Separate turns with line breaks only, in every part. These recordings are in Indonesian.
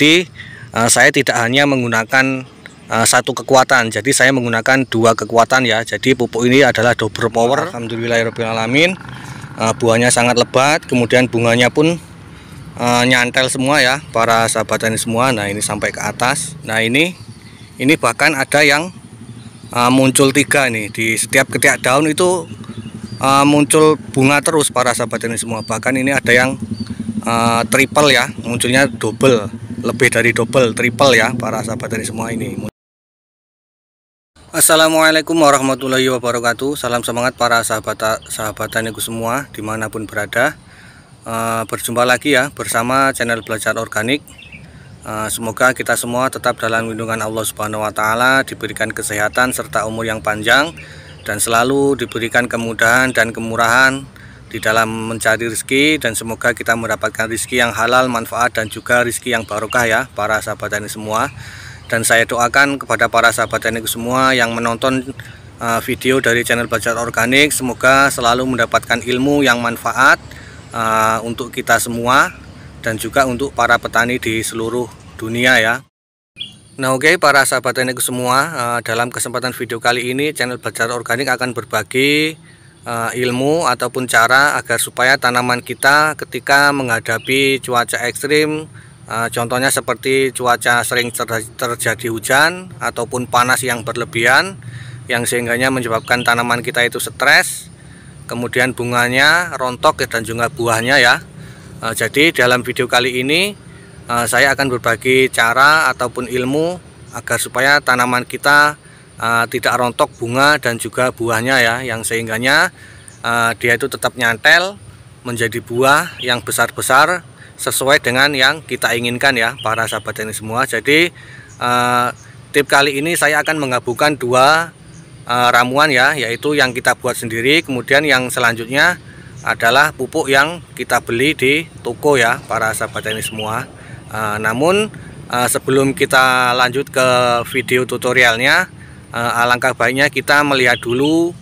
Jadi uh, saya tidak hanya menggunakan uh, satu kekuatan, jadi saya menggunakan dua kekuatan ya. Jadi pupuk ini adalah double power. Alhamdulillahirobbilalamin. Uh, eh, buahnya sangat lebat, kemudian bunganya pun uh, nyantel semua ya, para sahabat tani semua. Nah ini sampai ke atas. Nah ini ini bahkan ada yang uh, muncul tiga nih di setiap ketiak daun itu uh, muncul bunga terus para sahabat ini semua bahkan ini ada yang uh, triple ya munculnya double lebih dari double, triple ya para sahabat dari semua ini. Assalamualaikum warahmatullahi wabarakatuh. Salam semangat para sahabat sahabatanku semua dimanapun berada. Eh, berjumpa lagi ya bersama channel Belajar Organik. Eh, semoga kita semua tetap dalam lindungan Allah Subhanahu wa taala, diberikan kesehatan serta umur yang panjang dan selalu diberikan kemudahan dan kemurahan di dalam mencari rezeki dan semoga kita mendapatkan rezeki yang halal, manfaat dan juga rezeki yang barokah ya para sahabat tani semua dan saya doakan kepada para sahabat tani semua yang menonton uh, video dari channel Belajar Organik semoga selalu mendapatkan ilmu yang manfaat uh, untuk kita semua dan juga untuk para petani di seluruh dunia ya Nah oke okay, para sahabat tani semua uh, dalam kesempatan video kali ini channel Belajar Organik akan berbagi uh, ilmu ataupun cara agar supaya tanaman kita ketika menghadapi cuaca ekstrim uh, contohnya seperti cuaca sering ter terjadi hujan ataupun panas yang berlebihan yang sehingganya menyebabkan tanaman kita itu stres kemudian bunganya rontok dan juga buahnya ya uh, jadi dalam video kali ini uh, saya akan berbagi cara ataupun ilmu agar supaya tanaman kita Eh, tidak rontok bunga dan juga buahnya ya yang sehingganya uh, dia itu tetap nyantel menjadi buah yang besar-besar sesuai dengan yang kita inginkan ya para sahabat ini semua jadi uh, tip kali ini saya akan menggabungkan dua uh, ramuan ya yaitu yang kita buat sendiri kemudian yang selanjutnya adalah pupuk yang kita beli di toko ya para sahabat ini semua uh, namun uh, sebelum kita lanjut ke video tutorialnya Eh, alangkah baiknya kita melihat dulu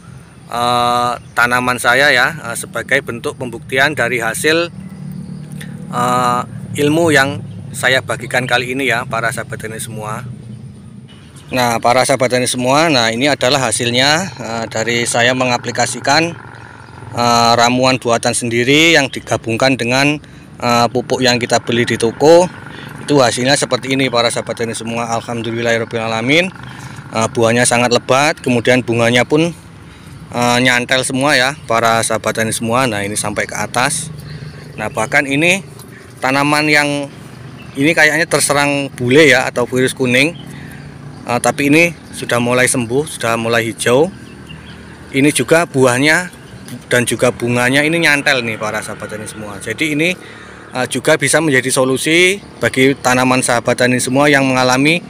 eh, tanaman saya ya eh, sebagai bentuk pembuktian dari hasil ilmu yang saya bagikan kali ini ya para sahabat tani semua Nah para sahabat tani semua nah ini adalah hasilnya dari saya mengaplikasikan ramuan buatan sendiri yang digabungkan dengan pupuk yang kita beli di toko itu hasilnya seperti ini para sahabat tani semua Alhamdulillahirrahmanirrahim Eh, buahnya sangat lebat kemudian bunganya pun eh, nyantel semua ya para sahabat tani semua nah ini sampai ke atas nah bahkan ini tanaman yang ini kayaknya terserang bule ya atau virus kuning eh, tapi ini sudah mulai sembuh sudah mulai hijau ini juga buahnya dan juga bunganya ini nyantel nih para sahabat tani semua jadi ini juga bisa menjadi solusi bagi tanaman sahabat tani semua yang mengalami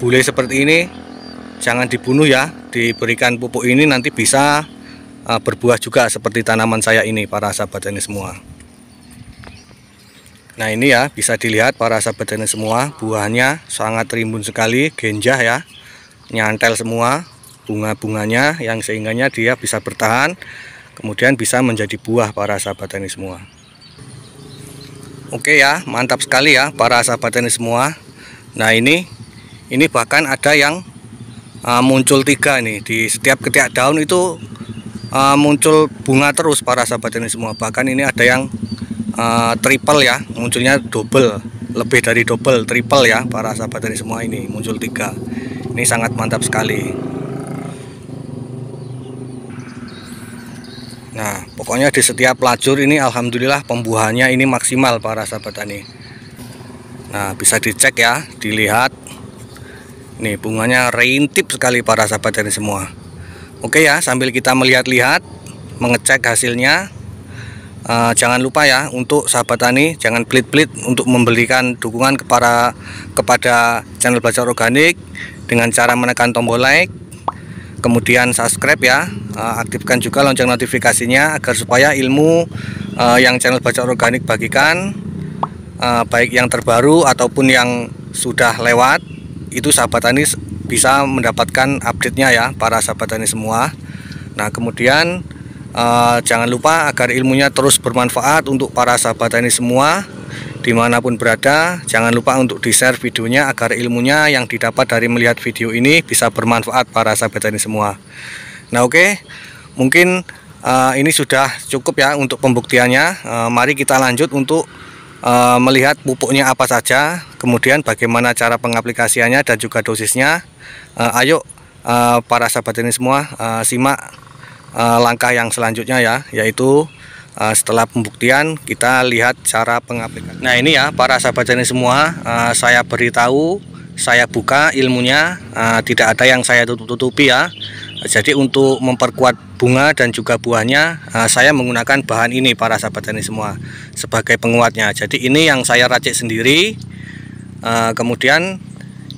bule seperti ini jangan dibunuh ya diberikan pupuk ini nanti bisa eh, berbuah juga seperti tanaman saya ini para sahabat ini semua nah ini ya bisa dilihat para sahabat ini semua buahnya sangat rimbun sekali genjah ya nyantel semua bunga-bunganya yang sehingganya dia bisa bertahan kemudian bisa menjadi buah para sahabat ini semua Oke ya mantap sekali ya para sahabat ini semua Nah ini ini bahkan ada yang uh, muncul tiga nih di setiap ketiak daun itu uh, muncul bunga terus para sahabat ini semua bahkan ini ada yang uh, triple ya munculnya double lebih dari double triple ya para sahabat ini semua ini muncul tiga ini sangat mantap sekali nah pokoknya di setiap lajur ini Alhamdulillah pembuahannya ini maksimal para sahabat tani nah bisa dicek ya dilihat Nih bunganya reintip sekali para sahabat ini semua. Oke ya, sambil kita melihat-lihat, mengecek hasilnya. Uh, jangan lupa ya untuk sahabat tani jangan pelit-pelit untuk membelikan dukungan kepada kepada channel belajar organik dengan cara menekan tombol like kemudian subscribe ya uh, aktifkan juga lonceng notifikasinya agar supaya ilmu uh, yang channel belajar organik bagikan uh, baik yang terbaru ataupun yang sudah lewat itu sahabat tani bisa mendapatkan update-nya ya para sahabat tani semua nah kemudian Uh, jangan lupa agar ilmunya terus bermanfaat untuk para sahabat tani semua dimanapun berada jangan lupa untuk di share videonya agar ilmunya yang didapat dari melihat video ini bisa bermanfaat para sahabat tani semua nah oke okay. mungkin uh, ini sudah cukup ya untuk pembuktiannya uh, mari kita lanjut untuk e, melihat pupuknya apa saja, kemudian bagaimana cara pengaplikasiannya dan juga dosisnya. E, ayo e, para sahabat ini semua e, simak e, langkah yang selanjutnya ya, yaitu e, setelah pembuktian kita lihat cara pengaplikasian. Nah ini ya para sahabat ini semua, e, saya beritahu, saya buka ilmunya, uh, tidak ada yang saya tutup-tutupi ya. Jadi untuk memperkuat bunga dan juga buahnya uh, saya menggunakan bahan ini para sahabat tani semua sebagai penguatnya jadi ini yang saya racik sendiri uh, kemudian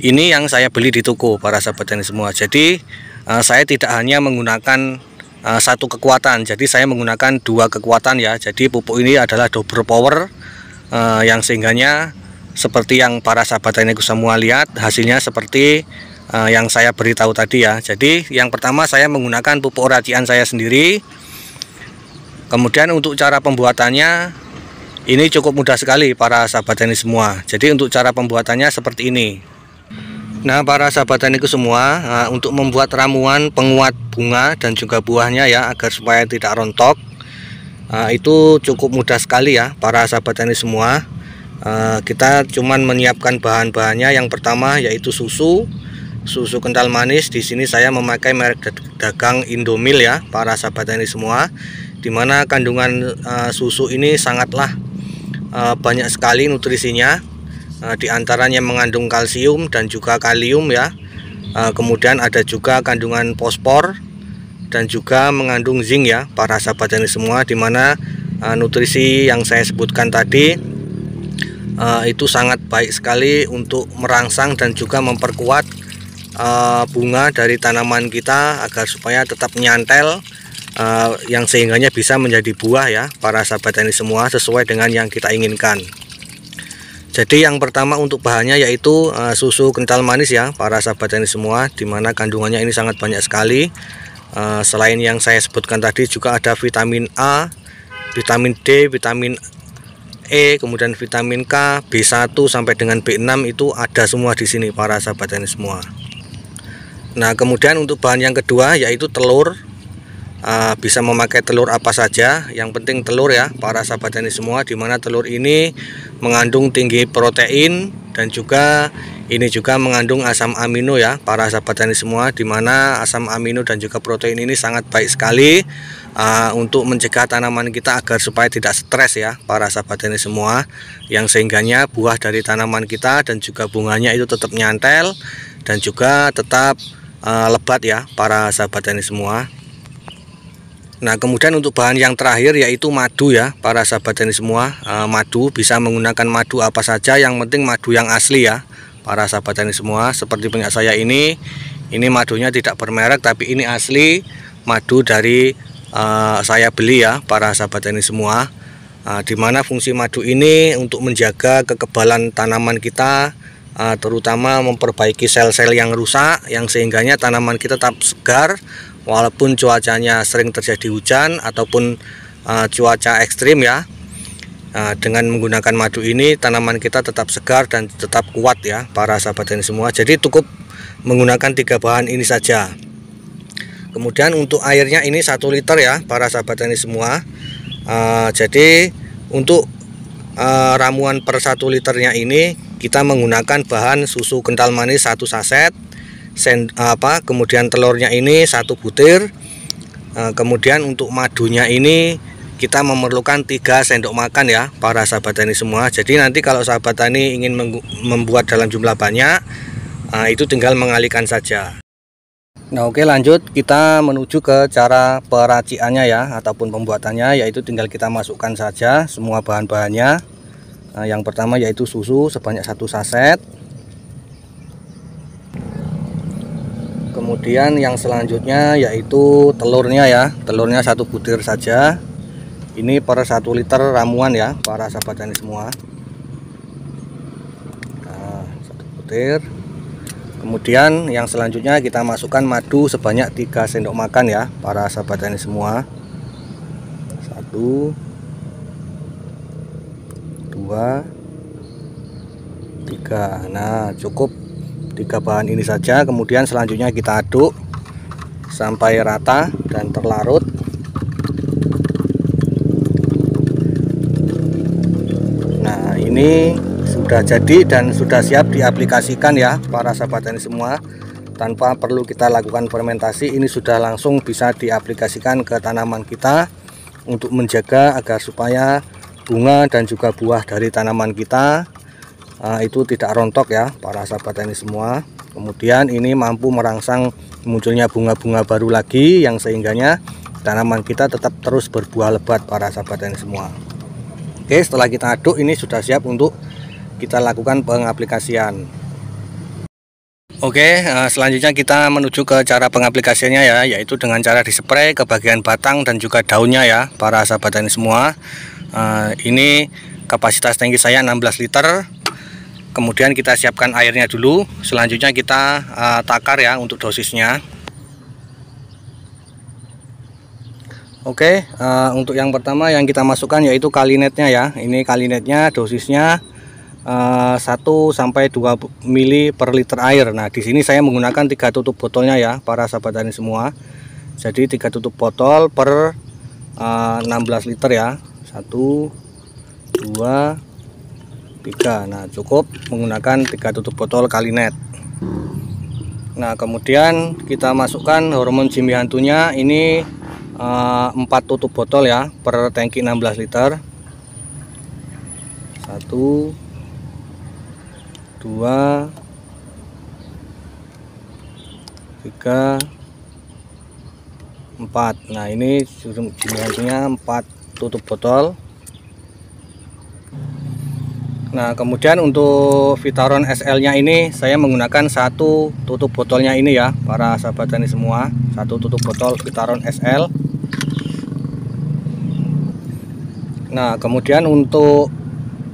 ini yang saya beli di toko para sahabat tani semua jadi uh, saya tidak hanya menggunakan uh, satu kekuatan jadi saya menggunakan dua kekuatan ya jadi pupuk ini adalah double power uh, yang sehingganya seperti yang para sahabat tani semua lihat hasilnya seperti Eh, yang saya beritahu tadi ya jadi yang pertama saya menggunakan pupuk racian saya sendiri kemudian untuk cara pembuatannya ini cukup mudah sekali para sahabat tani semua jadi untuk cara pembuatannya seperti ini Nah para sahabat tani semua eh, untuk membuat ramuan penguat bunga dan juga buahnya ya agar supaya tidak rontok eh, itu cukup mudah sekali ya para sahabat tani semua kita cuman menyiapkan bahan-bahannya yang pertama yaitu susu susu kental manis di sini saya memakai merek dagang Indomil ya para sahabat ini semua dimana kandungan uh, susu ini sangatlah uh, banyak sekali nutrisinya uh, di mengandung kalsium dan juga kalium ya uh, kemudian ada juga kandungan fosfor dan juga mengandung zinc ya para sahabat ini semua dimana uh, nutrisi yang saya sebutkan tadi uh, itu sangat baik sekali untuk merangsang dan juga memperkuat Eh, bunga dari tanaman kita agar supaya tetap nyantel uh, yang sehingganya bisa menjadi buah ya para sahabat ini semua sesuai dengan yang kita inginkan jadi yang pertama untuk bahannya yaitu uh, susu kental manis ya para sahabat ini semua dimana kandungannya ini sangat banyak sekali uh, selain yang saya sebutkan tadi juga ada vitamin A vitamin D vitamin E, kemudian vitamin K, B1 sampai dengan B6 itu ada semua di sini para sahabat ini semua. Nah kemudian untuk bahan yang kedua yaitu telur uh, bisa memakai telur apa saja yang penting telur ya para sahabat ini semua dimana telur ini mengandung tinggi protein dan juga ini juga mengandung asam amino ya para sahabat ini semua dimana asam amino dan juga protein ini sangat baik sekali uh, untuk mencegah tanaman kita agar supaya tidak stres ya para sahabat ini semua yang sehingganya buah dari tanaman kita dan juga bunganya itu tetap nyantel dan juga tetap uh, lebat ya para sahabat tani semua Nah kemudian untuk bahan yang terakhir yaitu madu ya para sahabat tani semua uh, madu bisa menggunakan madu apa saja yang penting madu yang asli ya para sahabat tani semua seperti punya saya ini ini madunya tidak bermerek tapi ini asli madu dari uh, saya beli ya para sahabat tani semua uh, dimana fungsi madu ini untuk menjaga kekebalan tanaman kita uh, terutama memperbaiki sel-sel yang rusak yang sehingganya tanaman kita tetap segar walaupun cuacanya sering terjadi hujan ataupun uh, cuaca ekstrim ya ah, dengan menggunakan madu ini tanaman kita tetap segar dan tetap kuat ya para sahabat ini semua jadi cukup menggunakan tiga bahan ini saja kemudian untuk airnya ini satu liter ya para sahabat ini semua jadi untuk ramuan per satu liternya ini kita menggunakan bahan susu kental manis satu saset sen, apa kemudian telurnya ini satu butir eh, kemudian untuk madunya ini kita memerlukan tiga sendok makan ya para sahabat tani semua jadi nanti kalau sahabat tani ingin membuat dalam jumlah banyak eh, itu tinggal mengalihkan saja nah oke lanjut kita menuju ke cara peraciannya ya ataupun pembuatannya yaitu tinggal kita masukkan saja semua bahan-bahannya Nah, yang pertama yaitu susu sebanyak satu saset. Kemudian yang selanjutnya yaitu telurnya ya, telurnya satu butir saja. Ini per satu liter ramuan ya, para sahabat tani semua. Nah, satu butir. Kemudian yang selanjutnya kita masukkan madu sebanyak 3 sendok makan ya, para sahabat tani semua. Satu, dua tiga nah cukup tiga bahan ini saja kemudian selanjutnya kita aduk sampai rata dan terlarut nah ini sudah jadi dan sudah siap diaplikasikan ya para sahabat ini semua tanpa perlu kita lakukan fermentasi ini sudah langsung bisa diaplikasikan ke tanaman kita untuk menjaga agar supaya bunga dan juga buah dari tanaman kita uh, itu tidak rontok ya para sahabat ini semua kemudian ini mampu merangsang munculnya bunga-bunga baru lagi yang sehingganya tanaman kita tetap terus berbuah lebat para sahabat ini semua oke setelah kita aduk ini sudah siap untuk kita lakukan pengaplikasian oke ah, selanjutnya kita menuju ke cara pengaplikasiannya ya yaitu dengan cara disprei ke bagian batang dan juga daunnya ya para sahabat ini semua Uh, ini kapasitas tangki saya 16 liter. Kemudian kita siapkan airnya dulu. Selanjutnya kita uh, takar ya untuk dosisnya. Oke, okay, uh, eh, untuk yang pertama yang kita masukkan yaitu kalinetnya ya. Ini kalinetnya dosisnya uh, 1 sampai 2 mili per liter air. Nah, di sini saya menggunakan tiga tutup botolnya ya, para sahabat tani semua. Jadi tiga tutup botol per uh, 16 liter ya satu dua tiga nah cukup menggunakan tiga tutup botol kalinet nah kemudian kita masukkan hormon jimbi hantunya ini eh, empat tutup botol ya per tangki 16 liter satu dua tiga empat nah ini hantunya empat tutup botol nah kemudian untuk Vitaron SL nya ini saya menggunakan satu tutup botolnya ini ya para sahabat tani semua satu tutup botol Vitaron SL nah kemudian untuk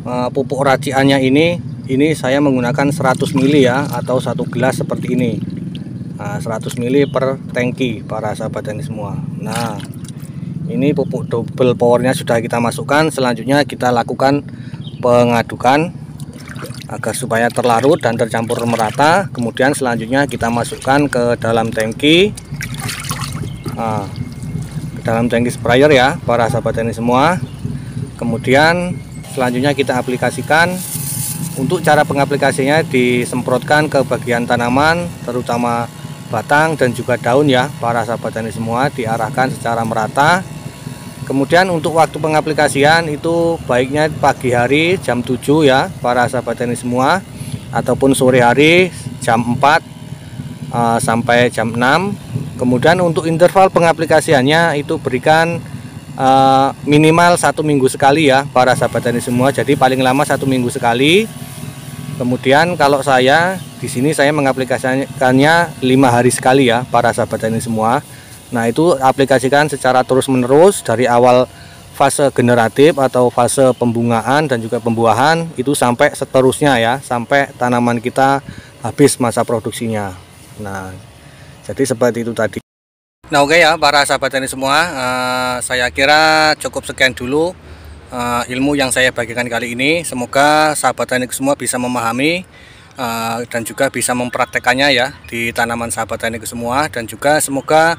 uh, pupuk raciannya ini ini saya menggunakan 100 ml ya atau satu gelas seperti ini nah, 100 ml per tangki para sahabat tani semua nah ini pupuk double powernya sudah kita masukkan selanjutnya kita lakukan pengadukan agar supaya terlarut dan tercampur merata kemudian selanjutnya kita masukkan ke dalam tangki nah, ke dalam tangki sprayer ya para sahabat ini semua kemudian selanjutnya kita aplikasikan untuk cara pengaplikasinya disemprotkan ke bagian tanaman terutama batang dan juga daun ya para sahabat ini semua diarahkan secara merata Kemudian untuk waktu pengaplikasian itu baiknya pagi hari jam 7 ya para sahabat tani semua ataupun sore hari jam 4 uh, eh, sampai jam 6. Kemudian untuk interval pengaplikasiannya itu berikan uh, minimal satu minggu sekali ya para sahabat tani semua. Jadi paling lama satu minggu sekali. Kemudian kalau saya di sini saya mengaplikasikannya lima hari sekali ya para sahabat tani semua. Nah itu aplikasikan secara terus-menerus dari awal fase generatif atau fase pembungaan dan juga pembuahan itu sampai seterusnya ya sampai tanaman kita habis masa produksinya. Nah jadi seperti itu tadi. Nah oke okay ya para sahabat tani semua uh, saya kira cukup sekian dulu uh, ilmu yang saya bagikan kali ini. Semoga sahabat tani semua bisa memahami uh, dan juga bisa mempraktekannya ya di tanaman sahabat tani semua dan juga semoga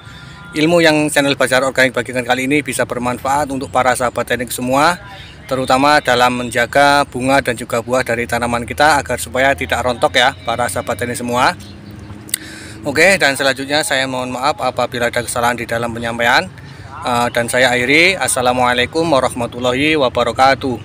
Ilmu yang channel Bazar Organik bagikan kali ini bisa bermanfaat untuk para sahabat teknik semua, terutama dalam menjaga bunga dan juga buah dari tanaman kita agar supaya tidak rontok ya para sahabat teknik semua. Oke, dan selanjutnya saya mohon maaf apabila ada kesalahan di dalam penyampaian. Eh, dan saya akhiri, Assalamualaikum warahmatullahi wabarakatuh.